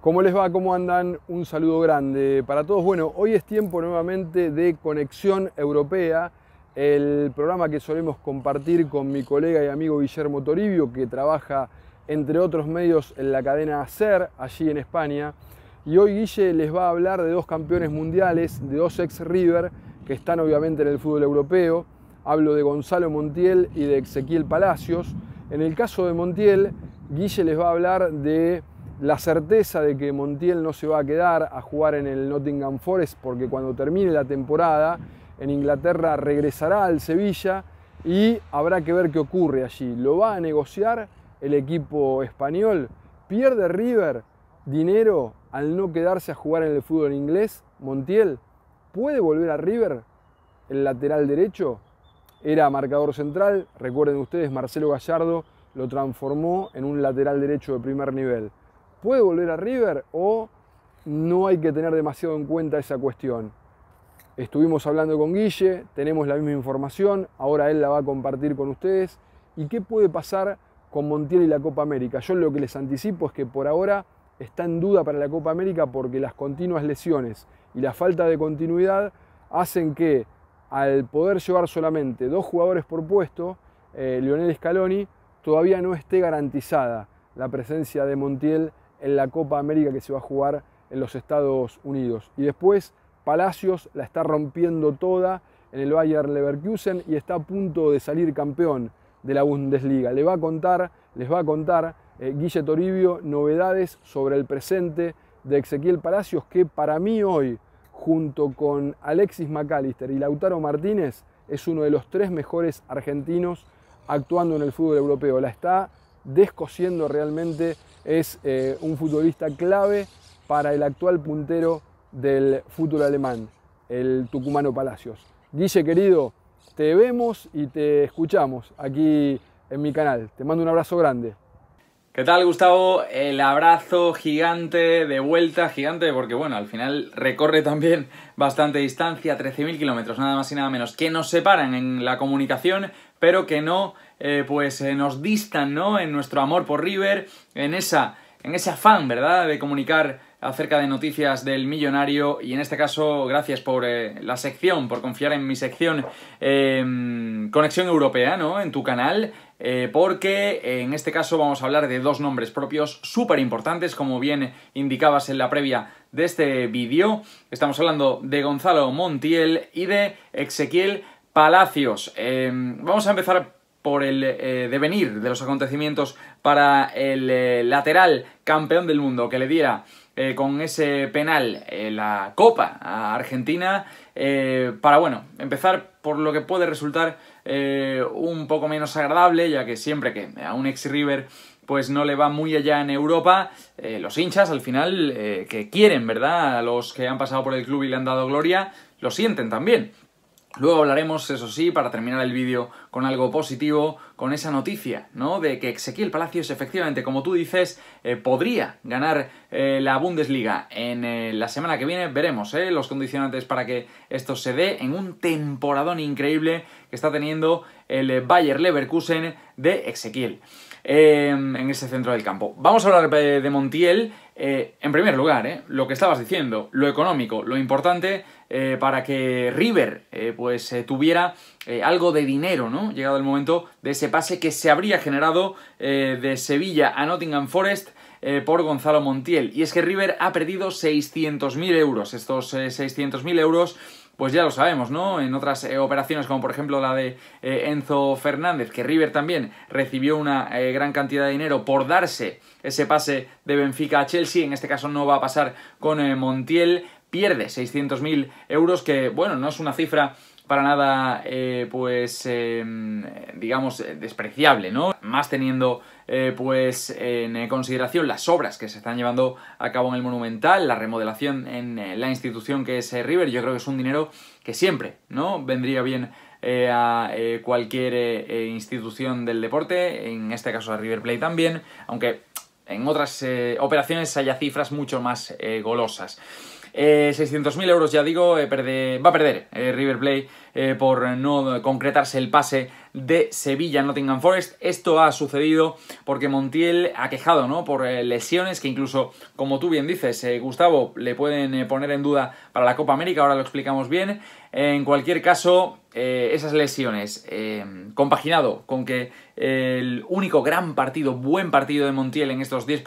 ¿Cómo les va? ¿Cómo andan? Un saludo grande para todos. Bueno, hoy es tiempo nuevamente de Conexión Europea, el programa que solemos compartir con mi colega y amigo Guillermo Toribio, que trabaja, entre otros medios, en la cadena SER, allí en España. Y hoy Guille les va a hablar de dos campeones mundiales, de dos ex River, que están obviamente en el fútbol europeo. Hablo de Gonzalo Montiel y de Ezequiel Palacios. En el caso de Montiel, Guille les va a hablar de la certeza de que Montiel no se va a quedar a jugar en el Nottingham Forest porque cuando termine la temporada en Inglaterra regresará al Sevilla y habrá que ver qué ocurre allí. ¿Lo va a negociar el equipo español? ¿Pierde River dinero al no quedarse a jugar en el fútbol inglés? Montiel, ¿puede volver a River el lateral derecho? Era marcador central, recuerden ustedes, Marcelo Gallardo lo transformó en un lateral derecho de primer nivel. ¿Puede volver a River o no hay que tener demasiado en cuenta esa cuestión? Estuvimos hablando con Guille, tenemos la misma información, ahora él la va a compartir con ustedes. ¿Y qué puede pasar con Montiel y la Copa América? Yo lo que les anticipo es que por ahora está en duda para la Copa América porque las continuas lesiones y la falta de continuidad hacen que al poder llevar solamente dos jugadores por puesto, eh, Lionel Scaloni todavía no esté garantizada la presencia de Montiel en la Copa América que se va a jugar en los Estados Unidos. Y después Palacios la está rompiendo toda en el Bayern Leverkusen y está a punto de salir campeón de la Bundesliga. Le va a contar, les va a contar eh, Guille Toribio novedades sobre el presente de Ezequiel Palacios que para mí hoy, junto con Alexis McAllister y Lautaro Martínez, es uno de los tres mejores argentinos actuando en el fútbol europeo. La está descosiendo realmente es eh, un futbolista clave para el actual puntero del fútbol alemán, el Tucumano Palacios. dice querido, te vemos y te escuchamos aquí en mi canal. Te mando un abrazo grande. ¿Qué tal, Gustavo? El abrazo gigante, de vuelta gigante, porque bueno, al final recorre también bastante distancia, 13.000 kilómetros, nada más y nada menos, que nos separan en la comunicación, pero que no eh, pues eh, nos distan, ¿no? En nuestro amor por River, en esa en ese afán, ¿verdad?, de comunicar acerca de noticias del millonario y en este caso gracias por eh, la sección, por confiar en mi sección em, Conexión Europea, ¿no?, en tu canal, porque en este caso vamos a hablar de dos nombres propios súper importantes, como bien indicabas en la previa de este vídeo. Estamos hablando de Gonzalo Montiel y de Ezequiel Palacios. Eh, vamos a empezar por el eh, devenir de los acontecimientos para el eh, lateral campeón del mundo que le diera con ese penal la Copa a Argentina para, bueno, empezar por lo que puede resultar un poco menos agradable, ya que siempre que a un ex River pues no le va muy allá en Europa, los hinchas al final que quieren, ¿verdad? A los que han pasado por el club y le han dado gloria, lo sienten también. Luego hablaremos, eso sí, para terminar el vídeo con algo positivo, con esa noticia, ¿no? De que Ezequiel Palacios, efectivamente, como tú dices, eh, podría ganar eh, la Bundesliga en eh, la semana que viene. Veremos los condicionantes para que esto se dé en un temporadón increíble que está teniendo el Bayer Leverkusen de Ezequiel en ese centro del campo. Vamos a hablar de Montiel. en primer lugar, lo que estabas diciendo, lo económico, lo importante eh, para que River eh, pues eh, tuviera algo de dinero, ¿no? Llegado el momento de ese pase que se habría generado de Sevilla a Nottingham Forest por Gonzalo Montiel. Y es que River ha perdido 600.000 euros. Estos 600.000 euros pues ya lo sabemos, ¿no? En otras operaciones, como por ejemplo la de Enzo Fernández, que River también recibió una gran cantidad de dinero por darse ese pase de Benfica a Chelsea, en este caso no va a pasar con Montiel pierde 600.000 euros, que bueno, no es una cifra para nada, eh, pues, em, digamos, eh, despreciable, ¿no? Más teniendo, eh, pues, en consideración las obras que se están llevando a cabo en el Monumental, la remodelación en la institución que es River, yo creo que es un dinero que siempre, ¿no? Vendría bien a cualquier institución del deporte, en este caso a River Plate también, aunque en otras operaciones haya cifras mucho más golosas. 600.000 eh, euros, ya digo, eh, va a perder eh, River Plate eh, por no concretarse el pase de Sevilla Nottingham Forest. Esto ha sucedido porque Montiel ha quejado ¿no? por eh, lesiones que incluso, como tú bien dices, eh, Gustavo, le pueden poner en duda para la Copa América, ahora lo explicamos bien. En cualquier caso, esas lesiones, compaginado con que el único gran partido, buen partido de Montiel en estos 10,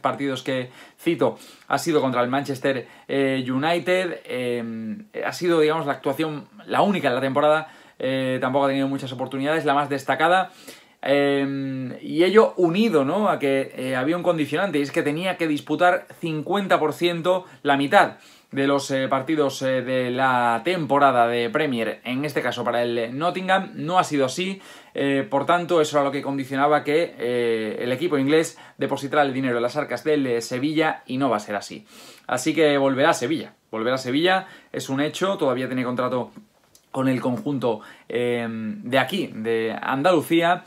partidos que cito, ha sido contra el Manchester United, ha sido, digamos, la actuación, la en la temporada, eh, tampoco ha tenido muchas oportunidades, la más destacada. Em, y ello unido a que eh, había un condicionante, y es que tenía que disputar 50% la mitad de los eh, partidos de la temporada de Premier, en este caso para el Nottingham, no ha sido así. por tanto, eso era lo que condicionaba que el equipo inglés depositara el dinero en las arcas del Sevilla y no va a ser así. Así que volverá a Sevilla. Volverá a Sevilla es un hecho, todavía tiene contrato con el conjunto eh, de aquí, de Andalucía.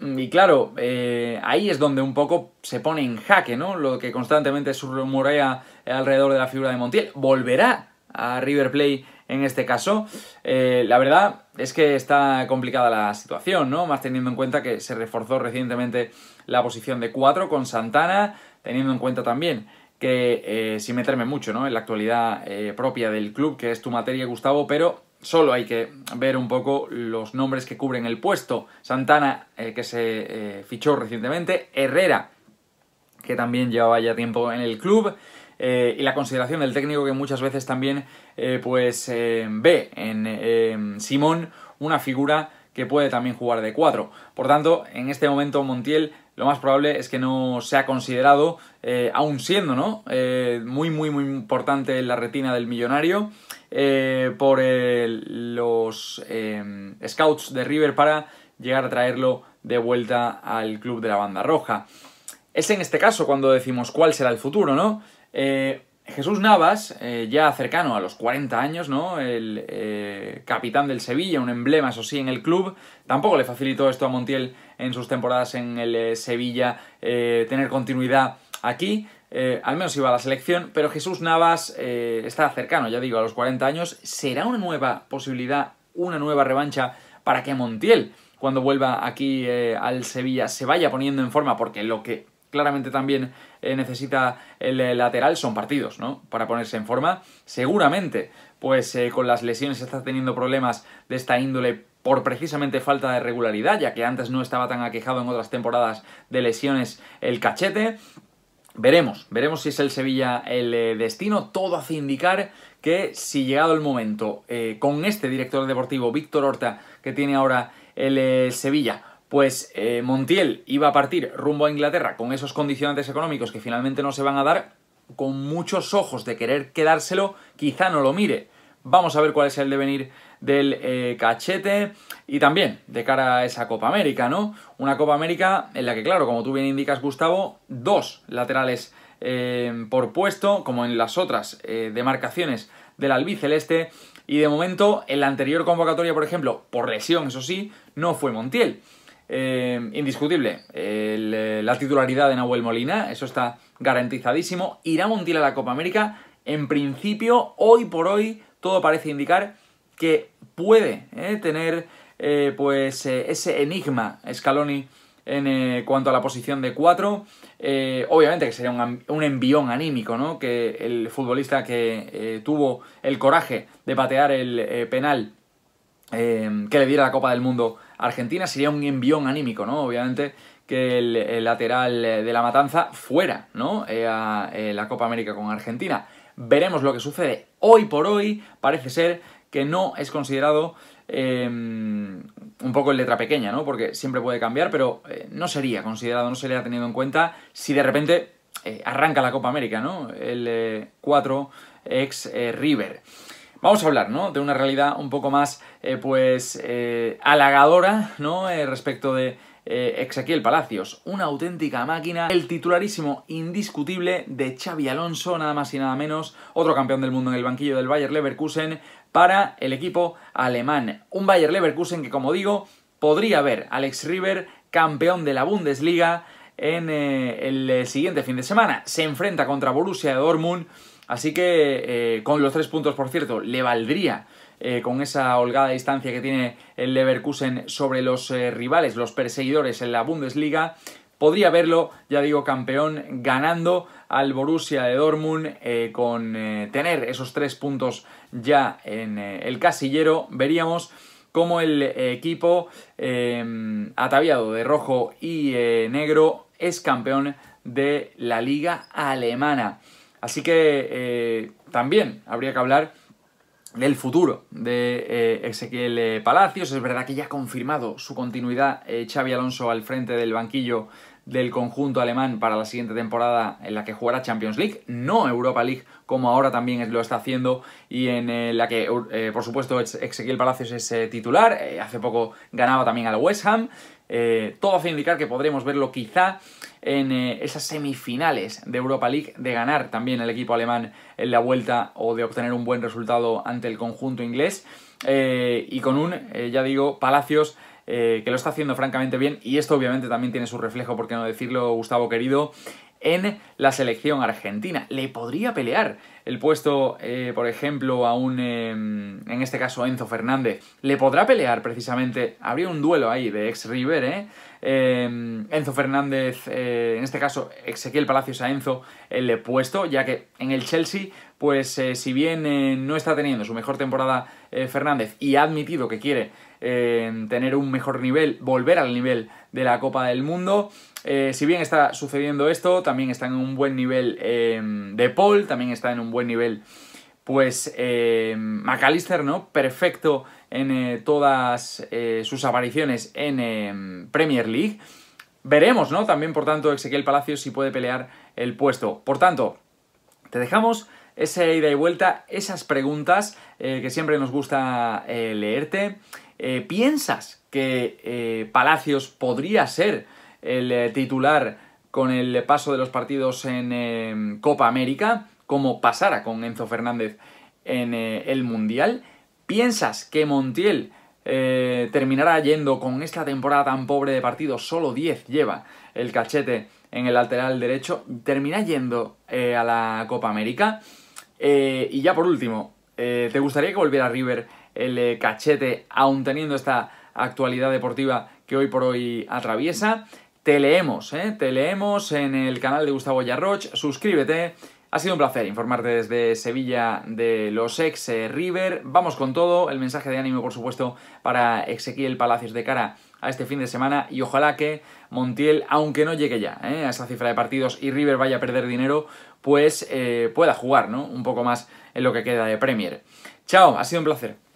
Y claro, eh, ahí es donde un poco se pone en jaque, ¿no? Lo que constantemente rumorea alrededor de la figura de Montiel. Volverá a River Plate en este caso. Eh, la verdad es que está complicada la situación, ¿no? Más teniendo en cuenta que se reforzó recientemente la posición de 4 con Santana, teniendo en cuenta también que, eh, sin meterme mucho, ¿no? En la actualidad propia del club, que es tu materia, Gustavo, pero solo hay que ver un poco los nombres que cubren el puesto. Santana, eh, que se eh, fichó recientemente, Herrera, que también llevaba ya tiempo en el club, eh, y la consideración del técnico que muchas veces también pues ve en em, Simón una figura que puede también jugar de cuatro. Por tanto, en este momento Montiel lo más probable es que no sea considerado, aún siendo ¿no? muy, muy, muy importante en la retina del millonario, eh, por los eh, scouts de River para llegar a traerlo de vuelta al club de la banda roja. Es en este caso cuando decimos cuál será el futuro, ¿no? Eh, Jesús Navas, eh, ya cercano a los 40 años, ¿no? El capitán del Sevilla, un emblema, eso sí, en el club. Tampoco le facilitó esto a Montiel en sus temporadas en el Sevilla tener continuidad aquí. Eh, al menos iba a la selección, pero Jesús Navas eh, está cercano, ya digo, a los 40 años. ¿Será una nueva posibilidad, una nueva revancha para que Montiel, cuando vuelva aquí eh, al Sevilla, se vaya poniendo en forma? Porque lo que claramente también necesita el lateral son partidos, ¿no? Para ponerse en forma. Seguramente, pues con las lesiones está teniendo problemas de esta índole por precisamente falta de regularidad, ya que antes no estaba tan aquejado en otras temporadas de lesiones el cachete. Veremos, veremos si es el Sevilla el eh, destino. Todo hace indicar que si llegado el momento, eh, con este director deportivo, Víctor Horta, que tiene ahora el eh, Sevilla, pues Montiel iba a partir rumbo a Inglaterra con esos condicionantes económicos que finalmente no se van a dar, con muchos ojos de querer quedárselo, quizá no lo mire. Vamos a ver cuál es el devenir del eh, cachete y también de cara a esa Copa América, ¿no? Una Copa América en la que, claro, como tú bien indicas, Gustavo, dos laterales eh, por puesto, como en las otras eh, demarcaciones del albiceleste. Y de momento, en la anterior convocatoria, por ejemplo, por lesión, eso sí, no fue Montiel. indiscutible la titularidad de Nahuel Molina, eso está garantizadísimo. Irá Montiel a la Copa América. En principio, hoy por hoy, todo parece indicar que puede eh, tener eh, pues eh, ese enigma Scaloni en cuanto a la posición de 4. obviamente que sería un, un, envión anímico, ¿no? Que el futbolista que tuvo el coraje de patear el penal em, que le diera la Copa del Mundo a Argentina sería un envión anímico, ¿no? Obviamente que el, lateral de la matanza fuera, ¿no? a la Copa América con Argentina. Veremos lo que sucede. Hoy por hoy parece ser que no es considerado em, un poco en letra pequeña, ¿no? Porque siempre puede cambiar, pero eh, no sería considerado, no se le ha tenido en cuenta si de repente eh, arranca la Copa América, ¿no? El 4 eh, ex River. Vamos a hablar, ¿no? De una realidad un poco más, pues, halagadora, ¿no? respecto de Ezequiel Palacios, una auténtica máquina, el titularísimo indiscutible de Xavi Alonso, nada más y nada menos, otro campeón del mundo en el banquillo del Bayer Leverkusen, para el equipo alemán. Un Bayer Leverkusen que, como digo, podría ver a Alex River campeón de la Bundesliga en eh, el eh, siguiente fin de semana. Se enfrenta contra Borussia Dortmund, así que eh, con los tres puntos, por cierto, le valdría con esa holgada distancia que tiene el Leverkusen sobre los rivales, los perseguidores en la Bundesliga. Podría verlo, ya digo, campeón ganando al Borussia de Dortmund eh, con eh, tener esos tres puntos ya en eh, el casillero. Veríamos cómo el equipo ataviado de rojo y negro es campeón de la liga alemana. Así que también habría que hablar del futuro de eh, Ezequiel eh, Palacios. Es verdad que ya ha confirmado su continuidad eh, Xavi Alonso al frente del banquillo del conjunto alemán para la siguiente temporada en la que jugará Champions League, no Europa League como ahora también lo está haciendo y en la que por supuesto Ezequiel Palacios es titular, hace poco ganaba también al West Ham, todo hace indicar que podremos verlo quizá en eh, esas semifinales de Europa League, de ganar también el equipo alemán en la vuelta o de obtener un buen resultado ante el conjunto inglés. Eh, y con un, eh, ya digo, Palacios que lo está haciendo francamente bien y esto obviamente también tiene su reflejo, por qué no decirlo, Gustavo querido, en la selección argentina. Le podría pelear el puesto, eh, por ejemplo, a un, em, en este caso, Enzo Fernández. Le podrá pelear precisamente, habría un duelo ahí de ex River, ¿eh? Em, Enzo Fernández, eh, en este caso, Ezequiel Palacios a Enzo, el eh, puesto, ya que en el Chelsea, pues si bien no está teniendo su mejor temporada Fernández y ha admitido que quiere em, tener un mejor nivel, volver al nivel de la Copa del Mundo, eh, si bien está sucediendo esto, también está en un buen nivel eh, de Paul, también está en un buen nivel, pues, eh, McAllister, ¿no? Perfecto en eh, todas sus apariciones en Premier League. Veremos, ¿no? También, por tanto, Ezequiel Palacios si puede pelear el puesto. Por tanto, te dejamos esa ida y vuelta, esas preguntas que siempre nos gusta leerte. ¿Piensas que Palacios podría ser el eh, titular con el paso de los partidos en eh, Copa América, como pasara con Enzo Fernández en eh, el Mundial. ¿Piensas que Montiel terminará yendo con esta temporada tan pobre de partidos? Solo 10 lleva el cachete en el lateral derecho. ¿Termina yendo a la Copa América? y ya por último, ¿te gustaría que volviera River el cachete aún teniendo esta actualidad deportiva que hoy por hoy atraviesa? te leemos, ¿eh? te leemos en el canal de Gustavo Yarroch, suscríbete. Ha sido un placer informarte desde Sevilla de los ex River. Vamos con todo, el mensaje de ánimo por supuesto para Ezequiel Palacios de cara a este fin de semana y ojalá que Montiel, aunque no llegue ya ¿eh? a esa cifra de partidos y River vaya a perder dinero, pues eh, pueda jugar ¿no? un poco más en lo que queda de Premier. Chao, ha sido un placer.